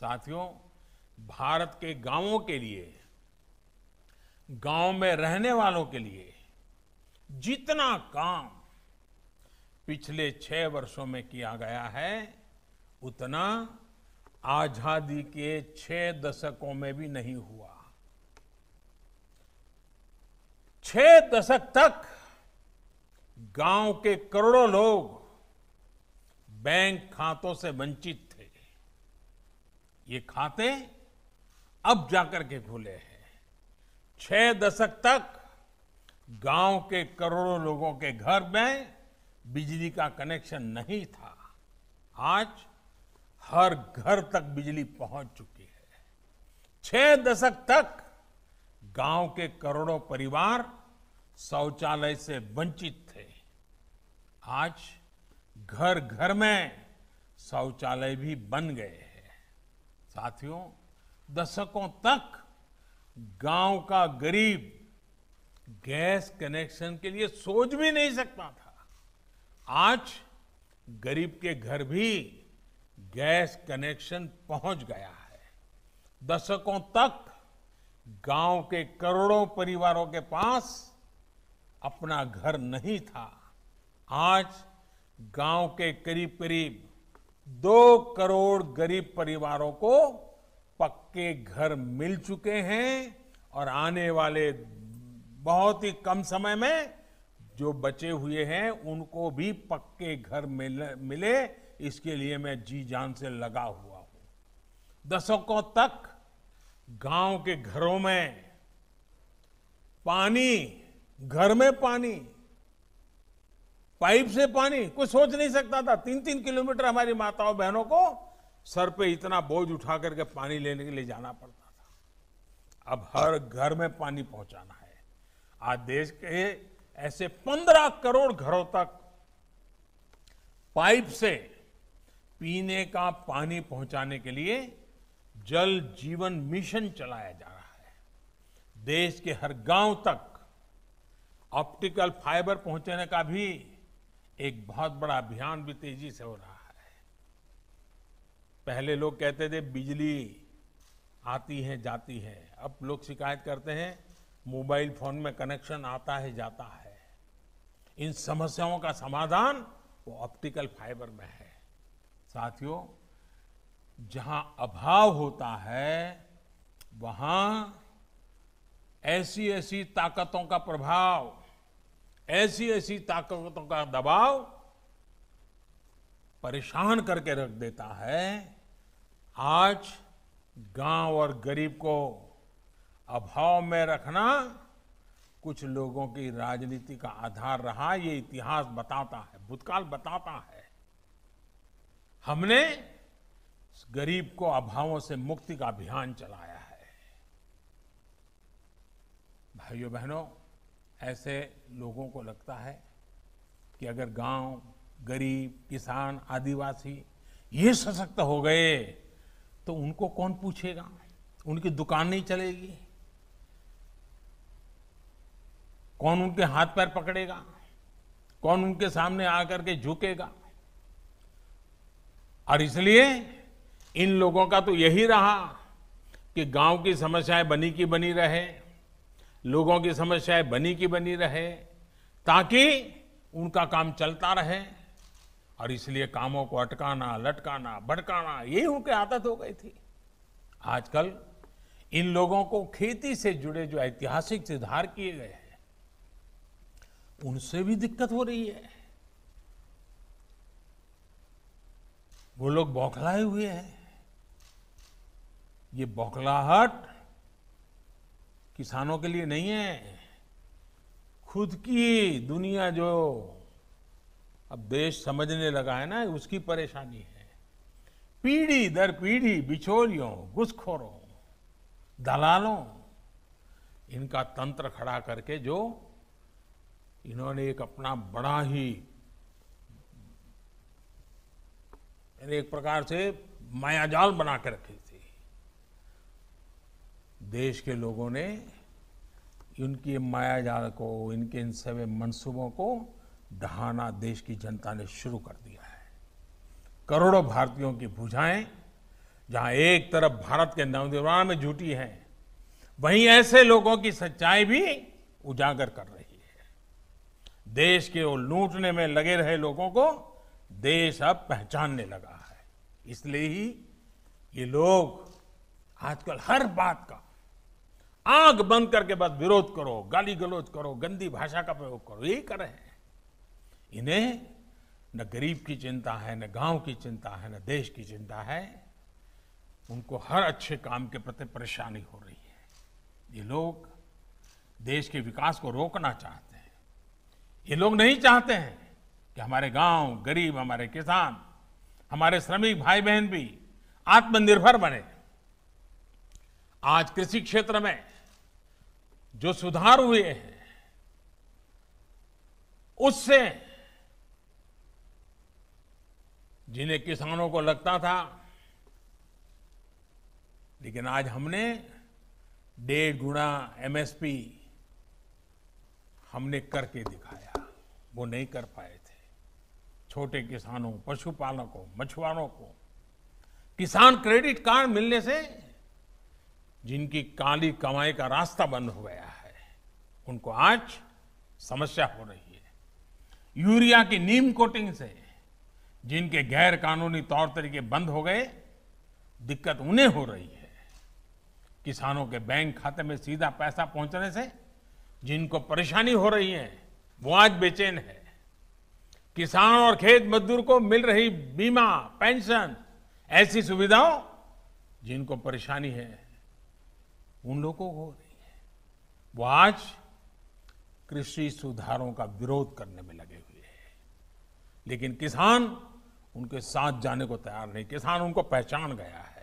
साथियों भारत के गांवों के लिए गांव में रहने वालों के लिए जितना काम पिछले छह वर्षों में किया गया है उतना आजादी के छह दशकों में भी नहीं हुआ छह दशक तक गांव के करोड़ों लोग बैंक खातों से वंचित ये खाते अब जाकर के खुले हैं छह दशक तक गांव के करोड़ों लोगों के घर में बिजली का कनेक्शन नहीं था आज हर घर तक बिजली पहुंच चुकी है छह दशक तक गांव के करोड़ों परिवार शौचालय से वंचित थे आज घर घर में शौचालय भी बन गए साथियों दशकों तक गांव का गरीब गैस कनेक्शन के लिए सोच भी नहीं सकता था आज गरीब के घर भी गैस कनेक्शन पहुंच गया है दशकों तक गांव के करोड़ों परिवारों के पास अपना घर नहीं था आज गांव के करीब करीब दो करोड़ गरीब परिवारों को पक्के घर मिल चुके हैं और आने वाले बहुत ही कम समय में जो बचे हुए हैं उनको भी पक्के घर मिले इसके लिए मैं जी जान से लगा हुआ हूं दशकों तक गांव के घरों में पानी घर में पानी पाइप से पानी कुछ सोच नहीं सकता था तीन तीन किलोमीटर हमारी माताओं बहनों को सर पे इतना बोझ उठा करके पानी लेने के लिए जाना पड़ता था अब हर घर में पानी पहुंचाना है आज देश के ऐसे पंद्रह करोड़ घरों तक पाइप से पीने का पानी पहुंचाने के लिए जल जीवन मिशन चलाया जा रहा है देश के हर गांव तक ऑप्टिकल फाइबर पहुंचाने का भी एक बहुत बड़ा अभियान भी तेजी से हो रहा है पहले लोग कहते थे बिजली आती है जाती है अब लोग शिकायत करते हैं मोबाइल फोन में कनेक्शन आता है जाता है इन समस्याओं का समाधान वो ऑप्टिकल फाइबर में है साथियों जहां अभाव होता है वहां ऐसी ऐसी ताकतों का प्रभाव ऐसी ऐसी ताकतों का दबाव परेशान करके रख देता है आज गांव और गरीब को अभाव में रखना कुछ लोगों की राजनीति का आधार रहा ये इतिहास बताता है भूतकाल बताता है हमने गरीब को अभावों से मुक्ति का अभियान चलाया है भाइयों बहनों ऐसे लोगों को लगता है कि अगर गांव, गरीब किसान आदिवासी ये सशक्त हो गए तो उनको कौन पूछेगा उनकी दुकान नहीं चलेगी कौन उनके हाथ पैर पकड़ेगा कौन उनके सामने आकर के झुकेगा और इसलिए इन लोगों का तो यही रहा कि गांव की समस्याएं बनी की बनी रहे लोगों की समस्याएं बनी की बनी रहे ताकि उनका काम चलता रहे और इसलिए कामों को अटकाना लटकाना भटकाना यही उनकी आदत हो गई थी आजकल इन लोगों को खेती से जुड़े जो ऐतिहासिक सुधार किए गए हैं उनसे भी दिक्कत हो रही है वो लोग बौखलाए हुए हैं ये बौखलाहट किसानों के लिए नहीं है खुद की दुनिया जो अब देश समझने लगा है ना उसकी परेशानी है पीढ़ी दर पीढ़ी बिचौलियों घुसखोरों दलालों इनका तंत्र खड़ा करके जो इन्होंने एक अपना बड़ा ही एक प्रकार से मायाजाल बना के रखी देश के लोगों ने इनकी माया जाल को इनके इन सभी मंसूबों को ढहाना देश की जनता ने शुरू कर दिया है करोड़ों भारतीयों की भुजाएं जहां एक तरफ भारत के नवनिर्माण में जुटी हैं वहीं ऐसे लोगों की सच्चाई भी उजागर कर रही है देश के वो लूटने में लगे रहे लोगों को देश अब पहचानने लगा है इसलिए ही ये लोग आजकल हर बात का आंख बंद करके बस विरोध करो गाली गलोच करो गंदी भाषा का प्रयोग करो यही कर रहे हैं इन्हें न गरीब की चिंता है न गांव की चिंता है न देश की चिंता है उनको हर अच्छे काम के प्रति परेशानी हो रही है ये लोग देश के विकास को रोकना चाहते हैं ये लोग नहीं चाहते हैं कि हमारे गांव गरीब हमारे किसान हमारे श्रमिक भाई बहन भी आत्मनिर्भर बने आज कृषि क्षेत्र में जो सुधार हुए हैं उससे जिन्हें किसानों को लगता था लेकिन आज हमने डेढ़ गुणा एमएसपी हमने करके दिखाया वो नहीं कर पाए थे छोटे किसानों पशुपालकों मछुआरों को किसान क्रेडिट कार्ड मिलने से जिनकी काली कमाई का रास्ता बंद हो गया है उनको आज समस्या हो रही है यूरिया की नीम कोटिंग से जिनके गैर कानूनी तौर तरीके बंद हो गए दिक्कत उन्हें हो रही है किसानों के बैंक खाते में सीधा पैसा पहुंचने से जिनको परेशानी हो रही है वो आज बेचैन है किसान और खेत मजदूर को मिल रही बीमा पेंशन ऐसी सुविधाओं जिनको परेशानी है उन लोगों को हो रही है वो आज कृषि सुधारों का विरोध करने में लगे हुए हैं लेकिन किसान उनके साथ जाने को तैयार नहीं किसान उनको पहचान गया है